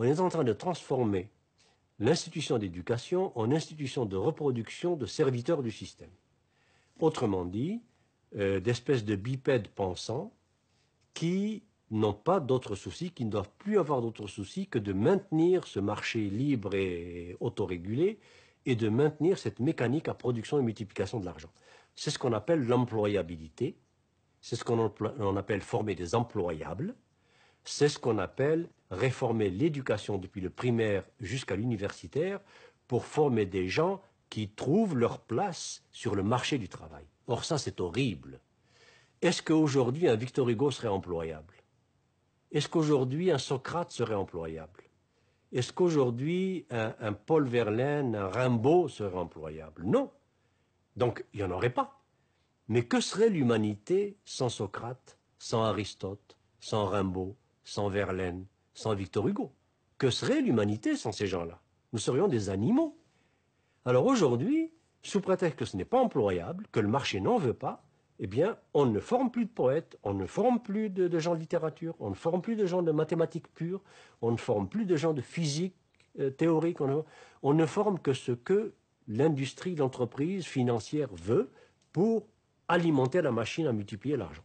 on est en train de transformer l'institution d'éducation en institution de reproduction de serviteurs du système. Autrement dit, euh, d'espèces de bipèdes pensants qui n'ont pas d'autres soucis, qui ne doivent plus avoir d'autres soucis que de maintenir ce marché libre et autorégulé et de maintenir cette mécanique à production et multiplication de l'argent. C'est ce qu'on appelle l'employabilité, c'est ce qu'on appelle former des employables, c'est ce qu'on appelle réformer l'éducation depuis le primaire jusqu'à l'universitaire pour former des gens qui trouvent leur place sur le marché du travail. Or ça, c'est horrible. Est-ce qu'aujourd'hui un Victor Hugo serait employable Est-ce qu'aujourd'hui un Socrate serait employable Est-ce qu'aujourd'hui un, Paul Verlaine, un Rimbaud serait employable Non. Donc il n'y en aurait pas. Mais que serait l'humanité sans Socrate, sans Aristote, sans Rimbaud, sans Verlaine, sans Victor Hugo Que serait l'humanité sans ces gens-là Nous serions des animaux. Alors aujourd'hui, sous prétexte que ce n'est pas employable, que le marché n'en veut pas, eh bien, on ne forme plus de poètes, on ne forme plus de, gens de littérature, on ne forme plus de gens de mathématiques pures, on ne forme plus de gens de physique euh, théorique, on ne forme que ce que l'industrie, l'entreprise financière veut pour alimenter la machine à multiplier l'argent.